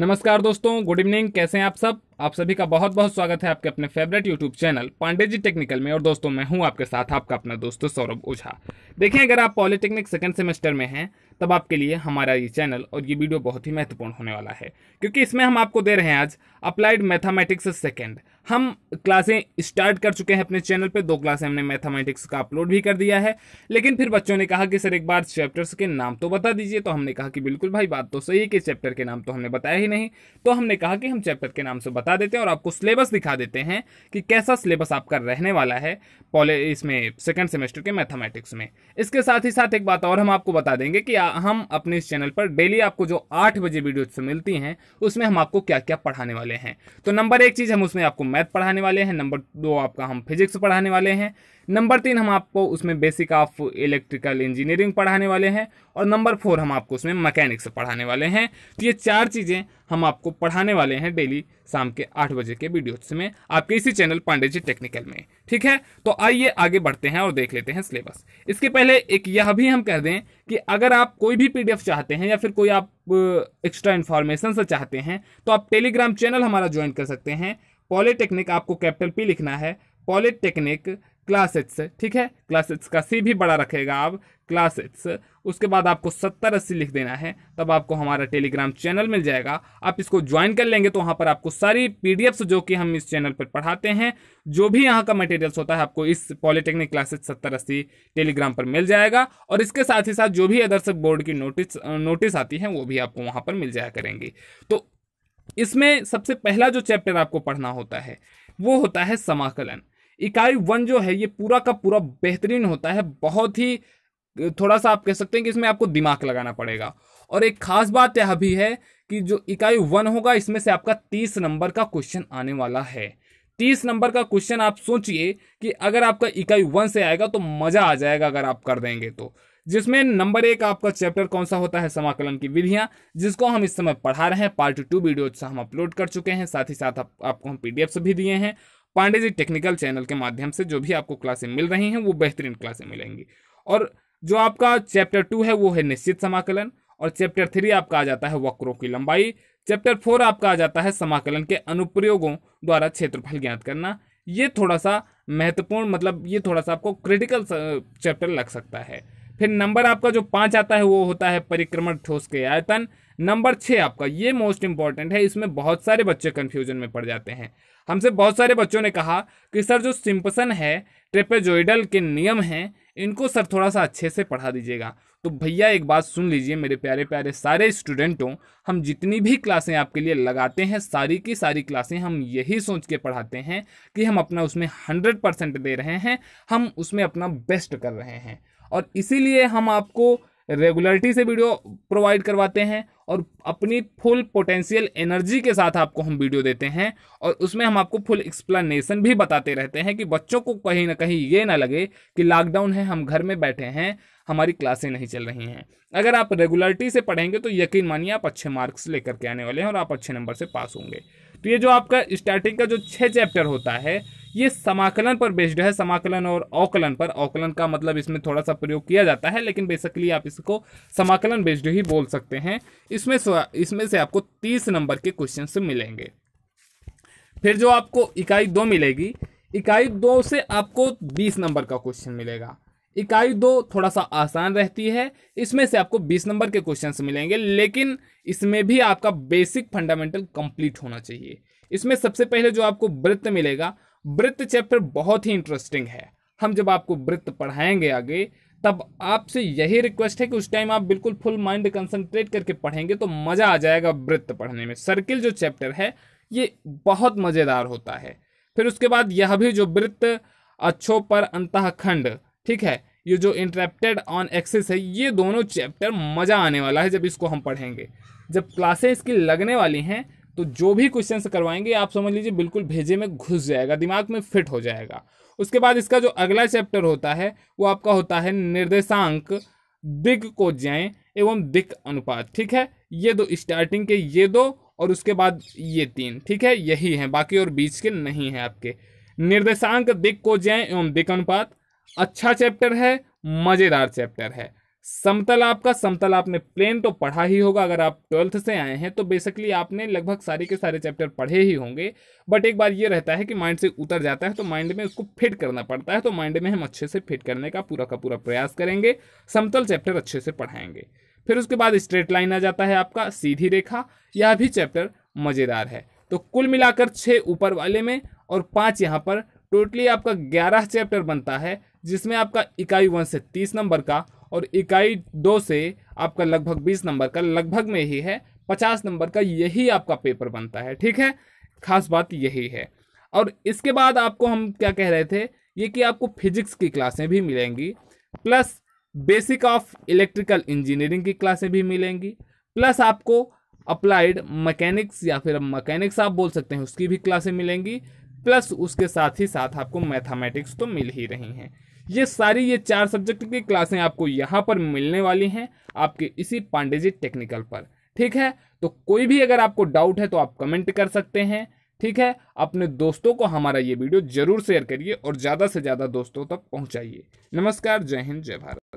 नमस्कार दोस्तों good evening कैसे हैं आप सब आप सभी का बहुत बहुत स्वागत है आपके अपने favourite YouTube channel Pandey ji technical में और दोस्तों मैं हूं आपके साथ आपका अपना दोस्त सौरभ ओझा देखें अगर आप पॉलिटेक्निक सेकंड सेमेस्टर में हैं तब आपके लिए हमारा ये चैनल और ये वीडियो बहुत ही महत्वपूर्ण होने वाला है क्योंकि इसमें हम आपको दे रहे हैं आज अप्लाइड मैथामेटिक्स सेकेंड हम क्लासें स्टार्ट कर चुके हैं अपने चैनल पे दो क्लासें हमने मैथामेटिक्स का अपलोड भी कर दिया है लेकिन फिर बच्चों ने कहा कि सर एक बार चैप्टर्स के नाम तो बता दीजिए तो हमने कहा कि बिल्कुल भाई बात तो सही है कि चैप्टर के नाम तो हमने बताया ही नहीं तो हमने कहा कि हम चैप्टर के नाम से बता बता देते हैं और आपको सिलेबस दिखा देते हैं कि कैसा सिलेबस आपका रहने वाला है पॉले इसमें सेकेंड सेमेस्टर के मैथमेटिक्स में इसके साथ ही साथ एक बात और हम आपको बता देंगे कि हम अपने इस चैनल पर डेली आपको जो आठ बजे वीडियो मिलती हैं उसमें हम आपको क्या क्या पढ़ाने वाले हैं तो नंबर एक चीज़ हम उसमें आपको मैथ पढ़ाने वाले हैं नंबर दो आपका हम फिजिक्स पढ़ाने वाले हैं नंबर तीन हम आपको उसमें बेसिक ऑफ इलेक्ट्रिकल इंजीनियरिंग पढ़ाने वाले हैं और नंबर फोर हम आपको उसमें मैकेनिक्स पढ़ाने वाले हैं तो ये चार चीज़ें हम आपको पढ़ाने वाले हैं डेली शाम के आठ बजे के वीडियोस में आपके इसी चैनल पांडे जी टेक्निकल में ठीक है तो आइए आगे बढ़ते हैं और देख लेते हैं सिलेबस इसके पहले एक यह भी हम कह दें कि अगर आप कोई भी पीडीएफ चाहते हैं या फिर कोई आप एक्स्ट्रा इन्फॉर्मेशन से चाहते हैं तो आप टेलीग्राम चैनल हमारा ज्वाइन कर सकते हैं पॉलीटेक्निक आपको कैपिटल पी लिखना है पॉलीटेक्निक क्लास एट्स ठीक है क्लास एट्स का सी भी बड़ा रखेगा आप क्लास एट्स उसके बाद आपको सत्तर अस्सी लिख देना है तब आपको हमारा टेलीग्राम चैनल मिल जाएगा आप इसको ज्वाइन कर लेंगे तो वहाँ पर आपको सारी पी जो कि हम इस चैनल पर पढ़ाते हैं जो भी यहाँ का मटेरियल्स होता है आपको इस पॉलिटेक्निक क्लासेस सत्तर अस्सी टेलीग्राम पर मिल जाएगा और इसके साथ ही साथ जो भी अदर्स बोर्ड की नोटिस नोटिस आती है वो भी आपको वहाँ पर मिल जाया करेंगी तो इसमें सबसे पहला जो चैप्टर आपको पढ़ना होता है वो होता है समाकलन इकाई वन जो है ये पूरा का पूरा बेहतरीन होता है बहुत ही थोड़ा सा आप कह सकते हैं कि इसमें आपको दिमाग लगाना पड़ेगा और एक खास बात यह भी है कि जो इकाई वन होगा इसमें से आपका तीस नंबर का क्वेश्चन आने वाला है तीस नंबर का क्वेश्चन आप सोचिए कि अगर आपका इकाई वन से आएगा तो मज़ा आ जाएगा अगर आप कर देंगे तो जिसमें नंबर एक आपका चैप्टर कौन सा होता है समाकलन की विधियां जिसको हम इस समय पढ़ा रहे हैं पार्ट टू वीडियो हम अपलोड कर चुके हैं साथ ही साथ आप, आपको हम पीडीएफ भी दिए हैं पांडे जी टेक्निकल चैनल के माध्यम से जो भी आपको क्लासें मिल रही हैं वो बेहतरीन क्लासें मिलेंगी और जो आपका चैप्टर टू है वो है निश्चित समाकलन और चैप्टर थ्री आपका आ जाता है वक्रों की लंबाई चैप्टर फोर आपका आ जाता है समाकलन के अनुप्रयोगों द्वारा क्षेत्रफल ज्ञात करना ये थोड़ा सा महत्वपूर्ण मतलब ये थोड़ा सा आपको क्रिटिकल चैप्टर uh, लग सकता है फिर नंबर आपका जो पाँच आता है वो होता है परिक्रमण ठोस के आयतन नंबर छः आपका ये मोस्ट इंपॉर्टेंट है इसमें बहुत सारे बच्चे कन्फ्यूजन में पड़ जाते हैं हमसे बहुत सारे बच्चों ने कहा कि सर जो सिंपसन है ट्रेपेजोइडल के नियम हैं इनको सर थोड़ा सा अच्छे से पढ़ा दीजिएगा तो भैया एक बात सुन लीजिए मेरे प्यारे प्यारे सारे स्टूडेंटों हम जितनी भी क्लासें आपके लिए लगाते हैं सारी की सारी क्लासें हम यही सोच के पढ़ाते हैं कि हम अपना उसमें हंड्रेड परसेंट दे रहे हैं हम उसमें अपना बेस्ट कर रहे हैं और इसीलिए हम आपको रेगुलरिटी से वीडियो प्रोवाइड करवाते हैं और अपनी फुल पोटेंशियल एनर्जी के साथ आपको हम वीडियो देते हैं और उसमें हम आपको फुल एक्सप्लेनेशन भी बताते रहते हैं कि बच्चों को कहीं ना कहीं ये ना लगे कि लॉकडाउन है हम घर में बैठे हैं हमारी क्लासें नहीं चल रही हैं अगर आप रेगुलरिटी से पढ़ेंगे तो यकीन मानिए आप अच्छे मार्क्स लेकर के आने वाले हैं और आप अच्छे नंबर से पास होंगे तो ये जो आपका स्टार्टिंग का जो छः चैप्टर होता है ये समाकलन पर बेस्ड है समाकलन और औकलन पर औकलन का मतलब इसमें थोड़ा सा प्रयोग किया जाता है लेकिन बेसिकली आप इसको समाकलन बेस्ड ही बोल सकते हैं इसमें इसमें से आपको तीस नंबर के क्वेश्चन मिलेंगे फिर जो आपको इकाई दो मिलेगी इकाई दो से आपको बीस नंबर का क्वेश्चन मिलेगा इकाई दो थोड़ा सा आसान रहती है इसमें से आपको बीस नंबर के क्वेश्चन मिलेंगे लेकिन इसमें भी आपका बेसिक फंडामेंटल कंप्लीट होना चाहिए इसमें सबसे पहले जो आपको वृत्त मिलेगा वृत्त चैप्टर बहुत ही इंटरेस्टिंग है हम जब आपको वृत्त पढ़ाएंगे आगे तब आपसे यही रिक्वेस्ट है कि उस टाइम आप बिल्कुल फुल माइंड कंसंट्रेट करके पढ़ेंगे तो मज़ा आ जाएगा वृत्त पढ़ने में सर्किल जो चैप्टर है ये बहुत मज़ेदार होता है फिर उसके बाद यह भी जो वृत्त अच्छो पर अंतःखंड ठीक है ये जो इंटरेप्टेड ऑन एक्सेस है ये दोनों चैप्टर मज़ा आने वाला है जब इसको हम पढ़ेंगे जब क्लासेस की लगने वाली हैं तो जो भी क्वेश्चन करवाएंगे आप समझ लीजिए बिल्कुल भेजे में घुस जाएगा दिमाग में फिट हो जाएगा उसके बाद इसका जो अगला चैप्टर होता है वो आपका होता है निर्देशांक दिग को जय एवं दिक अनुपात ठीक है ये दो स्टार्टिंग के ये दो और उसके बाद ये तीन ठीक है यही है बाकी और बीच के नहीं है आपके निर्देशांक दिक को जय एवं दिक अनुपात अच्छा चैप्टर है मज़ेदार चैप्टर है समतल आपका समतल आपने प्लेन तो पढ़ा ही होगा अगर आप ट्वेल्थ से आए हैं तो बेसिकली आपने लगभग सारे के सारे चैप्टर पढ़े ही होंगे बट एक बार ये रहता है कि माइंड से उतर जाता है तो माइंड में उसको फिट करना पड़ता है तो माइंड में हम अच्छे से फिट करने का पूरा का पूरा प्रयास करेंगे समतल चैप्टर अच्छे से पढ़ाएंगे फिर उसके बाद स्ट्रेट लाइन आ जाता है आपका सीधी रेखा यह भी चैप्टर मज़ेदार है तो कुल मिलाकर छः ऊपर वाले में और पाँच यहाँ पर टोटली आपका ग्यारह चैप्टर बनता है जिसमें आपका इकाई वन से तीस नंबर का और इकाई दो से आपका लगभग बीस नंबर का लगभग में ही है पचास नंबर का यही आपका पेपर बनता है ठीक है खास बात यही है और इसके बाद आपको हम क्या कह रहे थे ये कि आपको फिजिक्स की क्लासें भी मिलेंगी plus basic of electrical engineering की क्लासें भी मिलेंगी प्लस आपको अप्लाइड मैकेनिक्स या फिर मैकेनिक्स आप बोल सकते हैं उसकी भी क्लासें मिलेंगी प्लस उसके साथ ही साथ आपको मैथमेटिक्स तो मिल ही रही हैं ये सारी ये चार सब्जेक्ट की क्लासें आपको यहाँ पर मिलने वाली हैं आपके इसी पांडे जी टेक्निकल पर ठीक है तो कोई भी अगर आपको डाउट है तो आप कमेंट कर सकते हैं ठीक है अपने दोस्तों को हमारा ये वीडियो जरूर शेयर करिए और ज़्यादा से ज़्यादा दोस्तों तक पहुँचाइए नमस्कार जय हिंद जय भारत